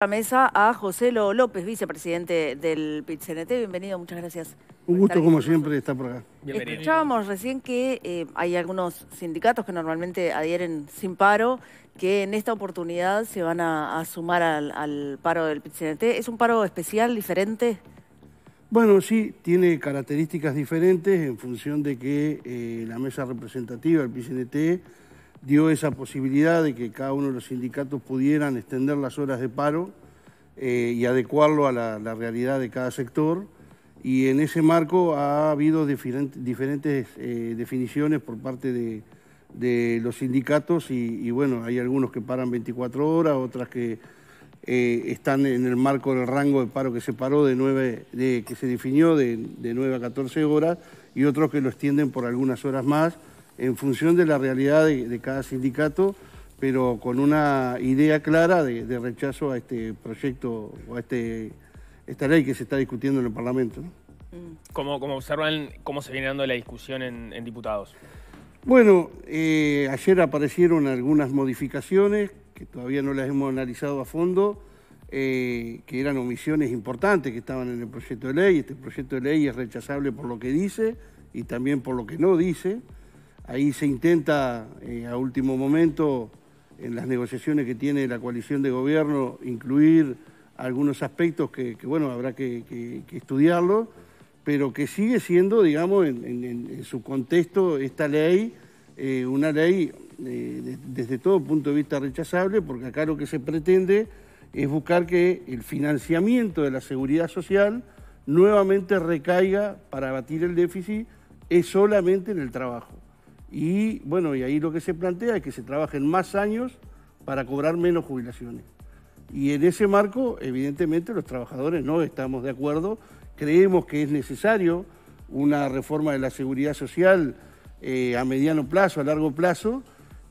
La mesa a José López, vicepresidente del pit Bienvenido, muchas gracias. Un gusto, como siempre, estar por acá. Escuchábamos recién que eh, hay algunos sindicatos que normalmente adhieren sin paro, que en esta oportunidad se van a, sumar al, paro del PITCNT. ¿Es un paro especial, diferente? Bueno, sí, tiene características diferentes en función de que eh, la mesa representativa del PCNT dio esa posibilidad de que cada uno de los sindicatos pudieran extender las horas de paro eh, y adecuarlo a la, realidad de cada sector. Y en ese marco ha habido diferentes eh, definiciones por parte de, los sindicatos y, bueno, hay algunos que paran 24 horas, otras que eh, están en el marco del rango de paro que se paró de 9, de, que se definió de, de 9 a 14 horas y otros que lo extienden por algunas horas más en función de la realidad de, cada sindicato, pero con una idea clara de, rechazo a este proyecto o a este, esta ley que se está discutiendo en el Parlamento. Mm. ¿Cómo, observan cómo se viene dando la discusión en, diputados? Bueno, eh, ayer aparecieron algunas modificaciones que todavía no las hemos analizado a fondo, eh, que eran omisiones importantes que estaban en el proyecto de ley. Este proyecto de ley es rechazable por lo que dice y también por lo que no dice. Ahí se intenta eh, a último momento, en las negociaciones que tiene la coalición de gobierno, incluir algunos aspectos que, bueno, habrá que, que, estudiarlo, pero que sigue siendo, digamos, en, su contexto esta ley, eh, una ley eh, desde todo punto de vista rechazable, porque acá lo que se pretende es buscar que el financiamiento de la seguridad social nuevamente recaiga para abatir el déficit, es solamente en el trabajo. Y bueno, y ahí lo que se plantea es que se trabajen más años para cobrar menos jubilaciones. Y en ese marco, evidentemente, los trabajadores no estamos de acuerdo. Creemos que es necesario una reforma de la seguridad social eh, a mediano plazo, a largo plazo,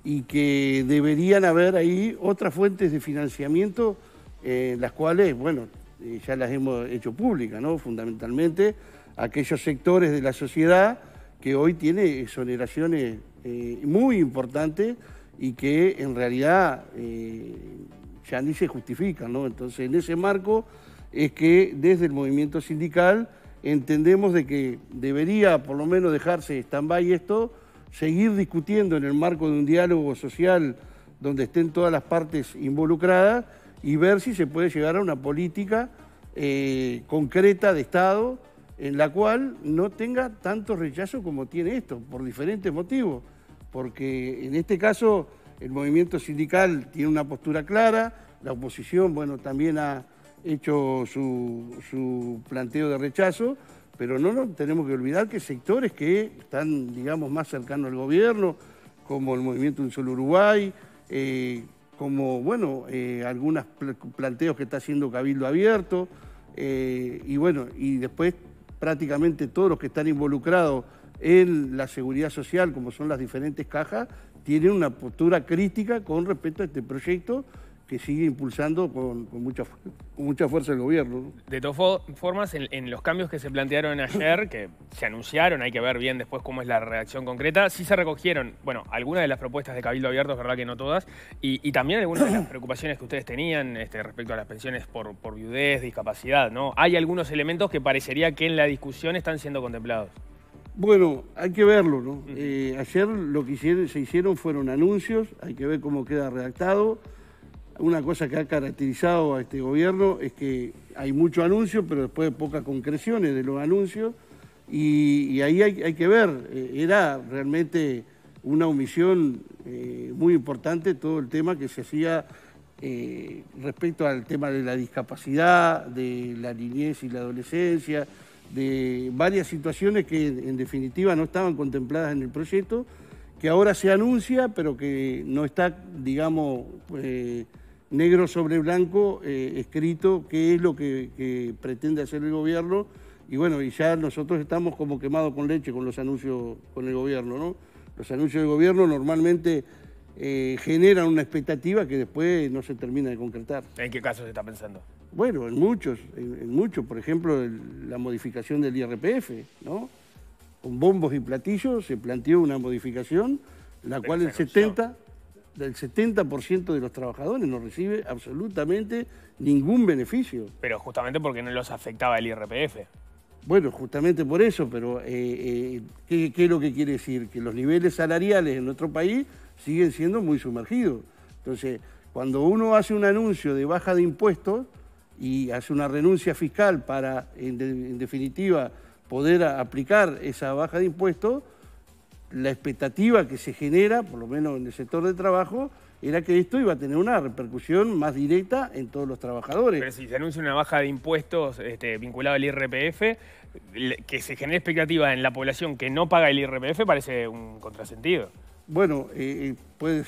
y que deberían haber ahí otras fuentes de financiamiento, eh, las cuales, bueno, eh, ya las hemos hecho públicas, ¿no? Fundamentalmente aquellos sectores de la sociedad que hoy tiene exoneraciones eh, muy importantes y que en realidad eh, ya ni se justifican. ¿no? Entonces, en ese marco es que desde el movimiento sindical entendemos de que debería por lo menos dejarse stand-by esto, seguir discutiendo en el marco de un diálogo social donde estén todas las partes involucradas y ver si se puede llegar a una política eh, concreta de Estado en la cual no tenga tanto rechazo como tiene esto, por diferentes motivos. Porque en este caso el movimiento sindical tiene una postura clara, la oposición, bueno, también ha hecho su, planteo de rechazo, pero no nos tenemos que olvidar que sectores que están, digamos, más cercanos al gobierno, como el Movimiento Un Solo Uruguay, eh, como, bueno, eh, algunos planteos que está haciendo Cabildo Abierto, eh, y bueno, y después prácticamente todos los que están involucrados en la seguridad social, como son las diferentes cajas, tienen una postura crítica con respecto a este proyecto que sigue impulsando con, mucha, mucha fuerza el gobierno. De todas formas, en, los cambios que se plantearon ayer, que se anunciaron, hay que ver bien después cómo es la reacción concreta, sí se recogieron, bueno, algunas de las propuestas de Cabildo Abierto, es verdad que no todas, y, también algunas de las preocupaciones que ustedes tenían este, respecto a las pensiones por, por viudez, discapacidad, ¿no? Hay algunos elementos que parecería que en la discusión están siendo contemplados. Bueno, hay que verlo, ¿no? Eh, ayer lo que hicieron, se hicieron fueron anuncios, hay que ver cómo queda redactado una cosa que ha caracterizado a este gobierno es que hay mucho anuncio, pero después pocas concreciones de los anuncios, y, ahí hay, que ver, eh, era realmente una omisión eh, muy importante todo el tema que se hacía eh, respecto al tema de la discapacidad, de la niñez y la adolescencia, de varias situaciones que en definitiva no estaban contempladas en el proyecto, que ahora se anuncia, pero que no está, digamos, negro sobre blanco eh, escrito qué es lo que, pretende hacer el gobierno. Y bueno, y ya nosotros estamos como quemados con leche con los anuncios con el gobierno, ¿no? Los anuncios del gobierno normalmente eh, generan una expectativa que después no se termina de concretar. ¿En qué casos se está pensando? Bueno, en muchos, en, muchos. Por ejemplo, la modificación del IRPF, ¿no? Con bombos y platillos se planteó una modificación, la cual el 70 el 70% de los trabajadores no recibe absolutamente ningún beneficio. Pero justamente porque no los afectaba el IRPF. Bueno, justamente por eso, pero eh, eh, ¿qué, es lo que quiere decir? Que los niveles salariales en nuestro país siguen siendo muy sumergidos. Entonces, cuando uno hace un anuncio de baja de impuestos y hace una renuncia fiscal para, en definitiva, poder aplicar esa baja de impuestos, la expectativa que se genera, por lo menos en el sector de trabajo, era que esto iba a tener una repercusión más directa en todos los trabajadores. Pero si se anuncia una baja de impuestos este, vinculada al IRPF, que se genere expectativa en la población que no paga el IRPF parece un contrasentido. Bueno, eh, eh, puede,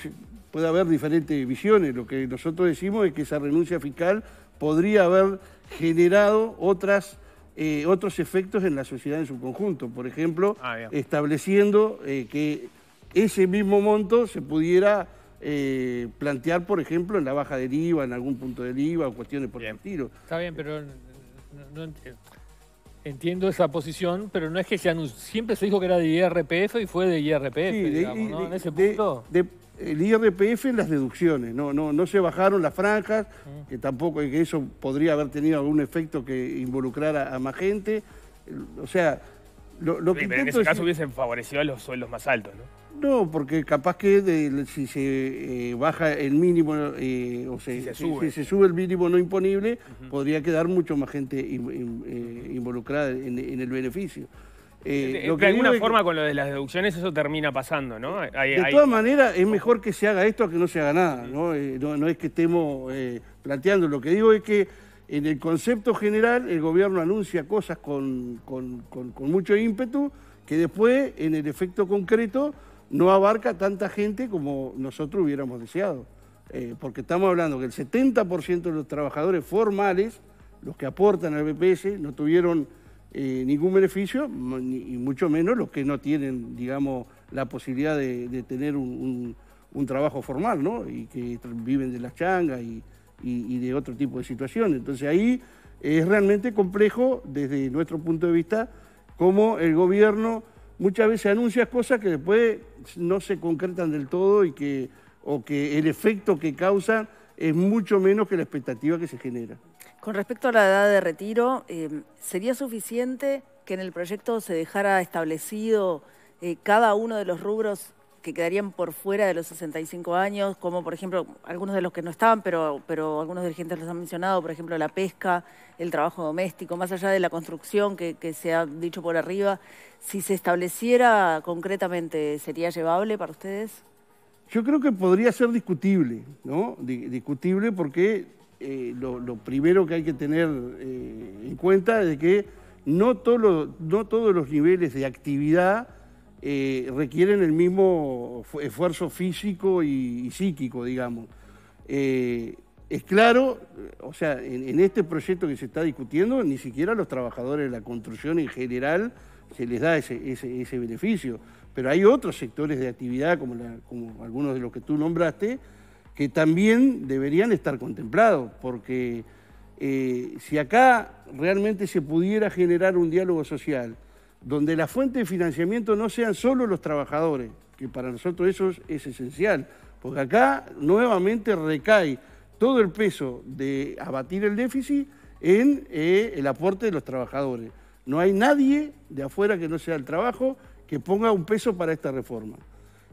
puede haber diferentes visiones. Lo que nosotros decimos es que esa renuncia fiscal podría haber generado otras eh, otros efectos en la sociedad en su conjunto. Por ejemplo, ah, estableciendo eh, que ese mismo monto se pudiera eh, plantear, por ejemplo, en la baja del IVA, en algún punto del IVA o cuestiones por tiro. Está bien, pero no, entiendo. entiendo esa posición, pero no es que se anunció, siempre se dijo que era de IRPF y fue de IRPF, ¿no? en ese punto el IRPF en las deducciones, no, no, no se bajaron las franjas, mm. que tampoco que eso podría haber tenido algún efecto que involucrara a más gente. O sea, lo, que pero en ese caso hubiesen favorecido a los sueldos más altos, ¿no? No, porque capaz que si se eh, baja el mínimo eh, o se, si, se sube. el mínimo no imponible, podría quedar mucho más gente eh, involucrada en, en el beneficio. Eh, lo que de alguna forma con lo de las deducciones eso termina pasando, ¿no? de todas maneras es mejor que se haga esto a que no se haga nada, eh, ¿no? no, es que estemos eh, planteando, lo que digo es que en el concepto general el gobierno anuncia cosas con, con mucho ímpetu que después en el efecto concreto no abarca tanta gente como nosotros hubiéramos deseado. porque estamos hablando que el 70% de los trabajadores formales, los que aportan al BPS, no tuvieron eh, ningún beneficio, y mucho menos los que no tienen, digamos, la posibilidad de, tener un, trabajo formal, ¿no? Y que viven de las changas y, de otro tipo de situaciones. Entonces ahí es realmente complejo desde nuestro punto de vista cómo el gobierno muchas veces anuncia cosas que después no se concretan del todo y que, o que el efecto que causa es mucho menos que la expectativa que se genera. Con respecto a la edad de retiro, eh, ¿sería suficiente que en el proyecto se dejara establecido eh, cada uno de los rubros que quedarían por fuera de los 65 años, como por ejemplo algunos de los que no estaban, pero, algunos dirigentes los han mencionado, por ejemplo la pesca, el trabajo doméstico, más allá de la construcción que, que se ha dicho por arriba, si se estableciera concretamente, ¿sería llevable para ustedes? Yo creo que podría ser discutible, ¿no? Discutible porque eh, lo, primero que hay que tener eh, en cuenta es que no, no todos los niveles de actividad eh, requieren el mismo esfuerzo físico y, psíquico, digamos. es claro, o sea, en, este proyecto que se está discutiendo, ni siquiera a los trabajadores de la construcción en general se les da ese, beneficio. Pero hay otros sectores de actividad, como, como algunos de los que tú nombraste, que también deberían estar contemplados, porque eh, si acá realmente se pudiera generar un diálogo social, donde la fuente de financiamiento no sean solo los trabajadores, que para nosotros eso es esencial, porque acá nuevamente recae todo el peso de abatir el déficit en eh, el aporte de los trabajadores. No hay nadie de afuera que no sea el trabajo que ponga un peso para esta reforma.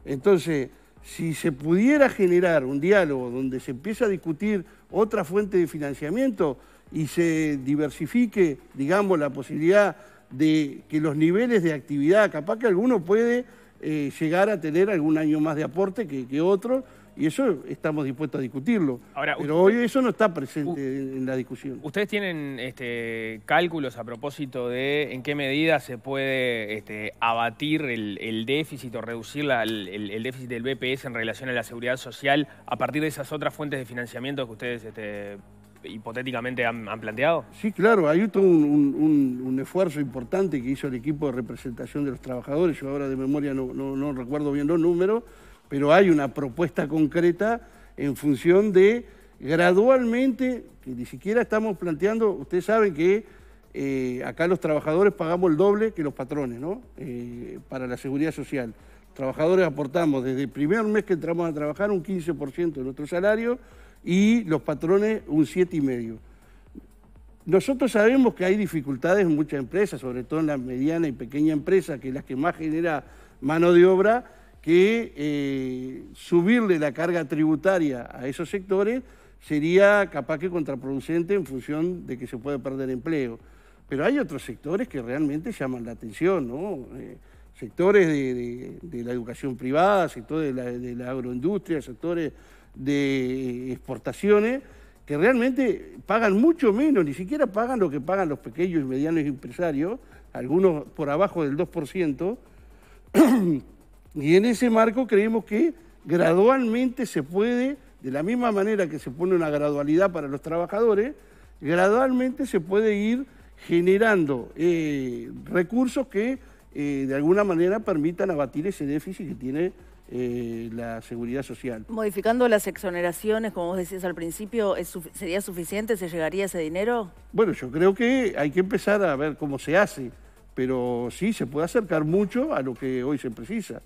Entonces, si se pudiera generar un diálogo donde se empiece a discutir otra fuente de financiamiento y se diversifique, digamos, la posibilidad de que los niveles de actividad, capaz que alguno puede eh, llegar a tener algún año más de aporte que, que otro, y eso estamos dispuestos a discutirlo. pero hoy eso no está presente en la discusión. ¿Ustedes tienen este, cálculos a propósito de en qué medida se puede este, abatir el, déficit o reducir el, déficit del BPS en relación a la seguridad social a partir de esas otras fuentes de financiamiento que ustedes este, hipotéticamente han, planteado? Sí, claro, hay un, esfuerzo importante que hizo el equipo de representación de los trabajadores, yo ahora de memoria no recuerdo bien los números, pero hay una propuesta concreta en función de gradualmente, que ni siquiera estamos planteando, ustedes saben que eh, acá los trabajadores pagamos el doble que los patrones, eh, para la seguridad social. trabajadores aportamos desde el primer mes que entramos a trabajar un 15% de nuestro salario y los patrones un 7,5%. Nosotros sabemos que hay dificultades en muchas empresas, sobre todo en las medianas y pequeñas empresas, que es la que más genera mano de obra, que eh, subirle la carga tributaria a esos sectores sería capaz que contraproducente en función de que se puede perder empleo. Pero hay otros sectores que realmente llaman la atención, ¿no? Eh, sectores de, la educación privada, sectores de la, de la agroindustria, sectores de exportaciones, que realmente pagan mucho menos, ni siquiera pagan lo que pagan los pequeños y medianos empresarios, algunos por abajo del 2%. Y en ese marco creemos que gradualmente se puede, de la misma manera que se pone una gradualidad para los trabajadores, gradualmente se puede ir generando eh, recursos que eh, de alguna manera permitan abatir ese déficit que tiene eh, la seguridad social. Modificando las exoneraciones, como vos decías al principio, ¿sería suficiente? ¿Se llegaría ese dinero? Bueno, yo creo que hay que empezar a ver cómo se hace, pero sí se puede acercar mucho a lo que hoy se precisa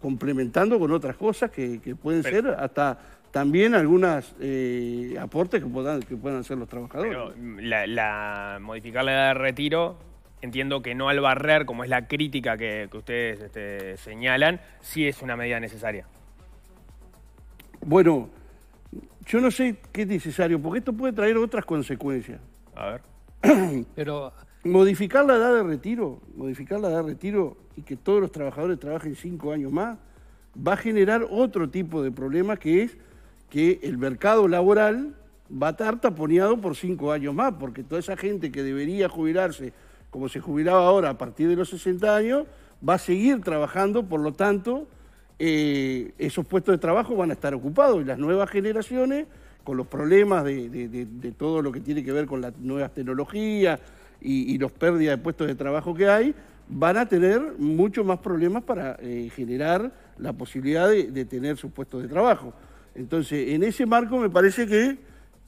complementando con otras cosas que, pueden ser hasta también algunos eh, aportes que puedan, que hacer los trabajadores. Pero mm, la, modificar la edad de retiro, entiendo que no al barrer, como es la crítica que, ustedes este, señalan, sí es una medida necesaria. Bueno, yo no sé qué es necesario, porque esto puede traer otras consecuencias. A ver. Pero Modificar la edad de retiro, modificar la edad de retiro y que todos los trabajadores trabajen cinco años más, va a generar otro tipo de problema que es que el mercado laboral va a estar taponeado por cinco años más, porque toda esa gente que debería jubilarse como se jubilaba ahora a partir de los 60 años, va a seguir trabajando, por lo tanto, eh, esos puestos de trabajo van a estar ocupados y las nuevas generaciones, con los problemas de todo lo que tiene que ver con las nuevas tecnologías, y, los pérdidas de puestos de trabajo que hay, van a tener mucho más problemas para eh, generar la posibilidad de, tener sus puestos de trabajo. Entonces, en ese marco me parece que,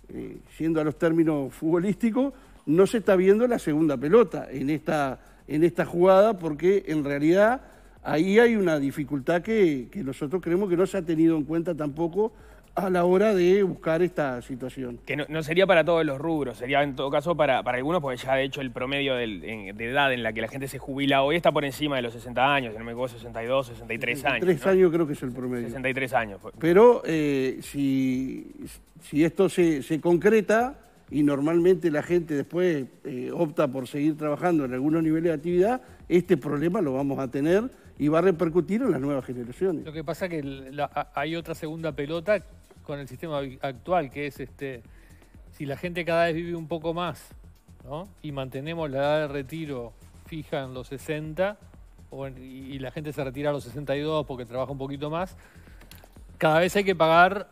eh, siendo a los términos futbolísticos, no se está viendo la segunda pelota en esta, en esta jugada porque en realidad ahí hay una dificultad que, que nosotros creemos que no se ha tenido en cuenta tampoco a la hora de buscar esta situación. Que no, sería para todos los rubros, sería en todo caso para, para algunos, porque ya de hecho el promedio de edad en la que la gente se jubila hoy está por encima de los 60 años, no me equivoco, 62, 63, años. 63 años creo que es el promedio. 63 años. Pues. Pero eh, si, si, esto se, concreta y normalmente la gente después eh, opta por seguir trabajando en algunos niveles de actividad, este problema lo vamos a tener y va a repercutir en las nuevas generaciones. Lo que pasa es que hay otra segunda pelota con el sistema actual, que es este, si la gente cada vez vive un poco más ¿no? y mantenemos la edad de retiro fija en los 60 y la gente se retira a los 62 porque trabaja un poquito más, cada vez hay que pagar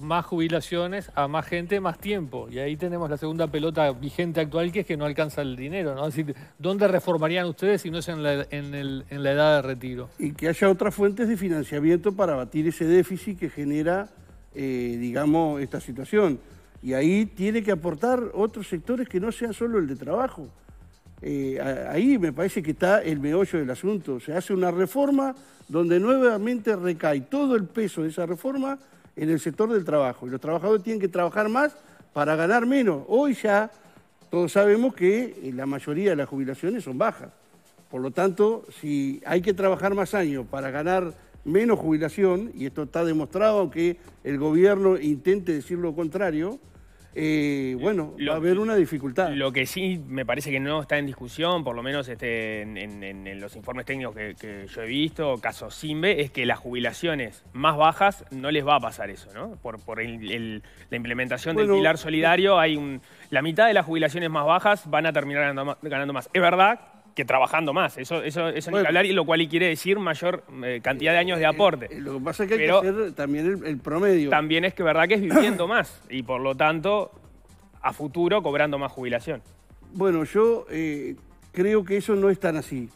más jubilaciones a más gente, más tiempo. Y ahí tenemos la segunda pelota vigente actual, que es que no alcanza el dinero. ¿no? Es decir, ¿dónde reformarían ustedes si no es en la, en la edad de retiro? Y que haya otras fuentes de financiamiento para abatir ese déficit que genera eh, digamos, esta situación. Y ahí tiene que aportar otros sectores que no sean solo el de trabajo. Eh, ahí me parece que está el meollo del asunto. Se hace una reforma donde nuevamente recae todo el peso de esa reforma en el sector del trabajo. Y los trabajadores tienen que trabajar más para ganar menos. Hoy ya todos sabemos que eh, la mayoría de las jubilaciones son bajas. Por lo tanto, si hay que trabajar más años para ganar menos jubilación, y esto está demostrado, que el gobierno intente decir lo contrario, eh, bueno, va a haber una dificultad. Lo que sí me parece que no está en discusión, por lo menos este, en, los informes técnicos que, yo he visto, caso Simbe, es que las jubilaciones más bajas no les va a pasar eso, ¿no? Por, la implementación del pilar solidario, hay un, la mitad de las jubilaciones más bajas van a terminar ganando, ganando más. Es verdad que trabajando más. Eso, eso, eso que hablar, y lo cual quiere decir mayor eh, cantidad de años de eh, aporte. Eh, lo que pasa es que hay que hacer también el, promedio. También es que verdad que es viviendo más y por lo tanto a futuro cobrando más jubilación. Bueno, yo creo que eso no es tan así.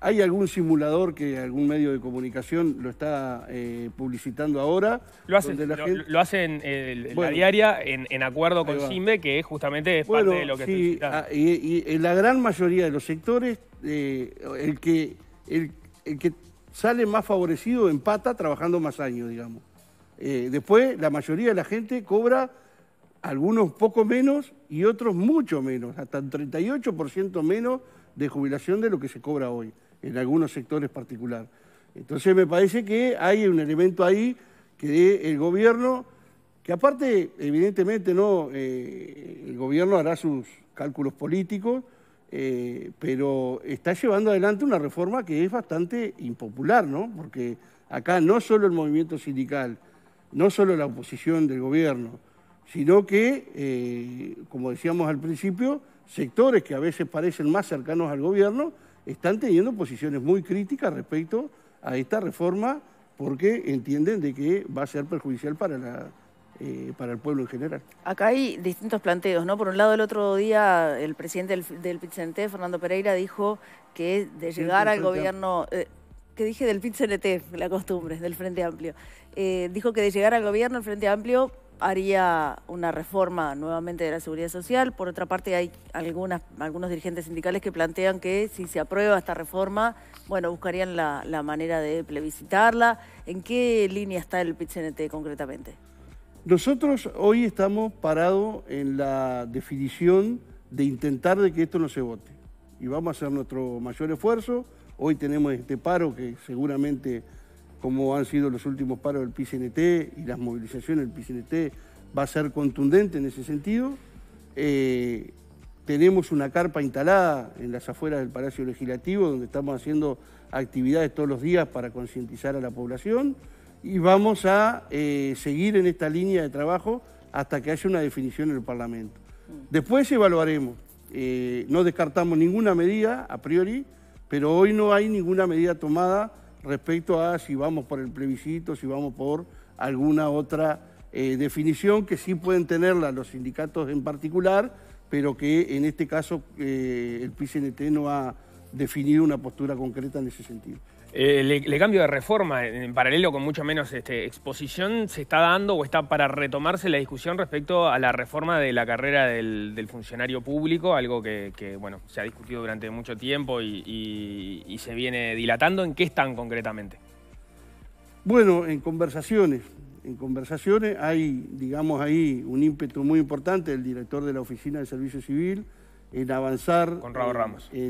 ¿Hay algún simulador que algún medio de comunicación lo está eh, publicitando ahora? Lo hacen, la lo, hacen eh, la diaria en, acuerdo con CIMBE, que justamente es justamente parte de lo que sí, está ah, y, y, en la gran mayoría de los sectores, eh, el, que, el, que sale más favorecido empata trabajando más años, digamos. después, la mayoría de la gente cobra algunos poco menos y otros mucho menos, hasta un 38% menos de jubilación de lo que se cobra hoy en algunos sectores particular. Entonces me parece que hay un elemento ahí que el gobierno, que aparte evidentemente no, eh, el gobierno hará sus cálculos políticos, eh, pero está llevando adelante una reforma que es bastante impopular, ¿no? Porque acá no solo el movimiento sindical, no solo la oposición del gobierno, sino que, eh, como decíamos al principio, sectores que a veces parecen más cercanos al gobierno están teniendo posiciones muy críticas respecto a esta reforma porque entienden de que va a ser perjudicial para la, eh, para el pueblo en general. Acá hay distintos planteos, ¿no? Por un lado, el otro día el presidente del, del Fernando Pereira, dijo que de llegar al gobierno... Eh, que dije del pit la costumbre, del Frente Amplio. Eh, dijo que de llegar al gobierno, el Frente Amplio haría una reforma nuevamente de la seguridad social. Por otra parte, hay algunos dirigentes sindicales que plantean que si se aprueba esta reforma, bueno, buscarían la, manera de plebiscitarla. ¿En qué línea está el pit concretamente? Nosotros hoy estamos parados en la definición de intentar de que esto no se vote. Y vamos a hacer nuestro mayor esfuerzo. Hoy tenemos este paro que seguramente como han sido los últimos paros del PCNT y las movilizaciones del PCNT, va a ser contundente en ese sentido. Eh, tenemos una carpa instalada en las afueras del Palacio Legislativo, donde estamos haciendo actividades todos los días para concientizar a la población y vamos a eh, seguir en esta línea de trabajo hasta que haya una definición en el Parlamento. Después evaluaremos. Eh, no descartamos ninguna medida a priori, pero hoy no hay ninguna medida tomada respecto a si vamos por el plebiscito, si vamos por alguna otra eh, definición que sí pueden tenerla los sindicatos en particular, pero que en este caso eh, el PCNT no ha definido una postura concreta en ese sentido. El eh, cambio de reforma, en paralelo con mucho menos este, exposición, se está dando o está para retomarse la discusión respecto a la reforma de la carrera del, funcionario público, algo que, bueno, se ha discutido durante mucho tiempo y, se viene dilatando. ¿En qué están concretamente? Bueno, en conversaciones. En conversaciones hay, digamos, ahí un ímpetu muy importante del director de la Oficina de Servicio Civil, en avanzar Ramos. Eh,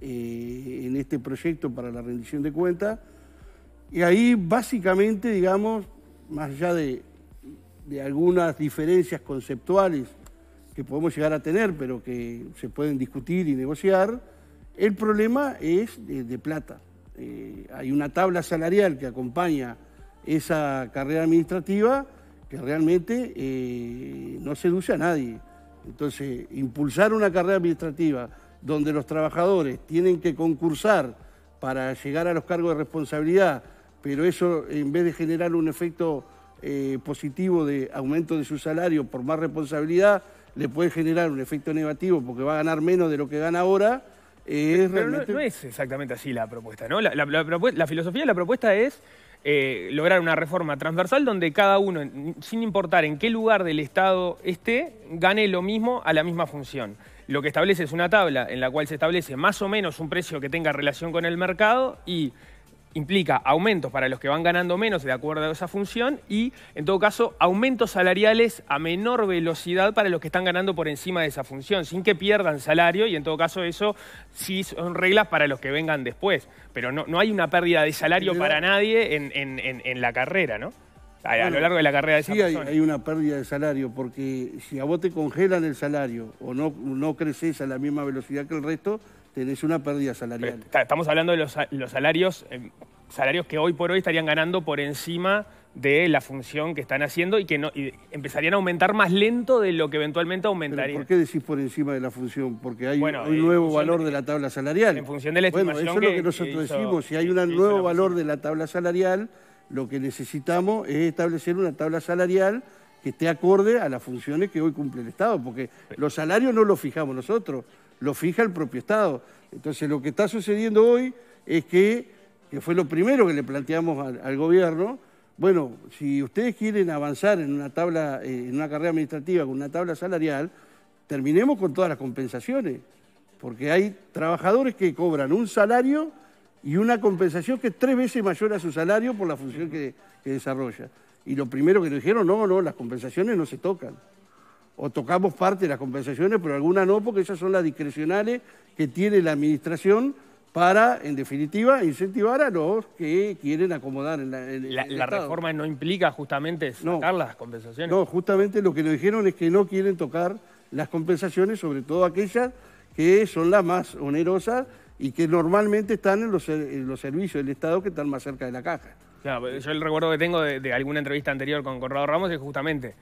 en, este proyecto para la rendición de cuentas. Y ahí básicamente, digamos, más allá de, algunas diferencias conceptuales que podemos llegar a tener, pero que se pueden discutir y negociar, el problema es de, plata. Eh, hay una tabla salarial que acompaña esa carrera administrativa que realmente eh, no seduce a nadie. Entonces, impulsar una carrera administrativa donde los trabajadores tienen que concursar para llegar a los cargos de responsabilidad, pero eso en vez de generar un efecto eh, positivo de aumento de su salario por más responsabilidad, le puede generar un efecto negativo porque va a ganar menos de lo que gana ahora. pero no, es exactamente así la propuesta, ¿no? La, la filosofía de la propuesta es eh, lograr una reforma transversal donde cada uno, sin importar en qué lugar del Estado esté, gane lo mismo a la misma función. Lo que establece es una tabla en la cual se establece más o menos un precio que tenga relación con el mercado y implica aumentos para los que van ganando menos de acuerdo a esa función y, en todo caso, aumentos salariales a menor velocidad para los que están ganando por encima de esa función, sin que pierdan salario y, en todo caso, eso sí son reglas para los que vengan después. Pero no, no hay una pérdida de salario para nadie en, en, la carrera, ¿no? A, lo largo de la carrera de esa sí hay, hay, una pérdida de salario, porque si a vos te congelan el salario o no, no creces a la misma velocidad que el resto, es este, una pérdida salarial. Estamos hablando de los, salarios, eh, salarios que hoy por hoy estarían ganando por encima de la función que están haciendo y que no, empezarían a aumentar más lento de lo que eventualmente aumentaría. ¿Por qué decís por encima de la función? Porque hay un nuevo valor de, la tabla salarial. En función de la Bueno, eso es lo que nosotros decimos. Si hay un nuevo valor de la tabla salarial, lo que necesitamos es establecer una tabla salarial que esté acorde a las funciones que hoy cumple el Estado, porque los salarios no los fijamos nosotros, lo fija el propio Estado. Entonces lo que está sucediendo hoy es que, que fue lo primero que le planteamos al, gobierno, bueno, si ustedes quieren avanzar en una tabla, eh, en una carrera administrativa con una tabla salarial, terminemos con todas las compensaciones, porque hay trabajadores que cobran un salario y una compensación que es tres veces mayor a su salario por la función que, que desarrolla. Y lo primero que nos dijeron, no, no, las compensaciones no se tocan o tocamos parte de las compensaciones, pero algunas no, porque esas son las discrecionales que tiene la administración para, en definitiva, incentivar a los que quieren acomodar la, la, reforma no implica justamente tocar las compensaciones. No, justamente lo que nos dijeron es que no quieren tocar las compensaciones, sobre todo aquellas que son las más onerosas y que normalmente están en los, los servicios del Estado que están más cerca de la caja. Claro, yo el recuerdo que tengo de, de alguna entrevista anterior con Conrado Ramos es justamente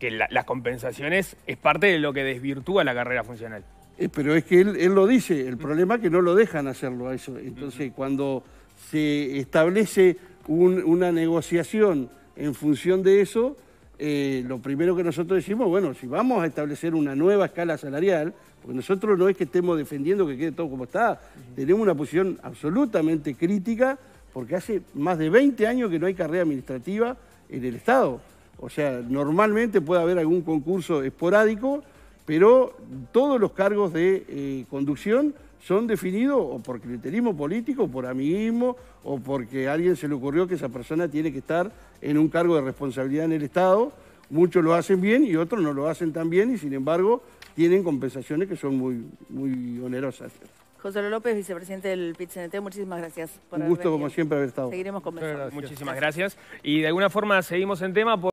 que las compensaciones es parte de lo que desvirtúa la carrera funcional. Eh, pero es que él, lo dice, el mm. problema es que no lo dejan hacerlo a eso. Entonces, cuando se establece una negociación en función de eso, eh, lo primero que nosotros decimos, bueno, si vamos a establecer una nueva escala salarial, porque nosotros no es que estemos defendiendo que quede todo como está, tenemos una posición absolutamente crítica, porque hace más de 20 años que no hay carrera administrativa en el Estado. O sea, normalmente puede haber algún concurso esporádico, pero todos los cargos de eh, conducción son definidos o por criterio político, por amiguismo, o porque a alguien se le ocurrió que esa persona tiene que estar en un cargo de responsabilidad en el Estado. Muchos lo hacen bien y otros no lo hacen tan bien y sin embargo tienen compensaciones que son muy, muy onerosas. José López, vicepresidente del pit muchísimas gracias. Por un gusto, como siempre, haber estado. Seguiremos conversando. Muchísimas gracias. Y de alguna forma seguimos en tema. Por...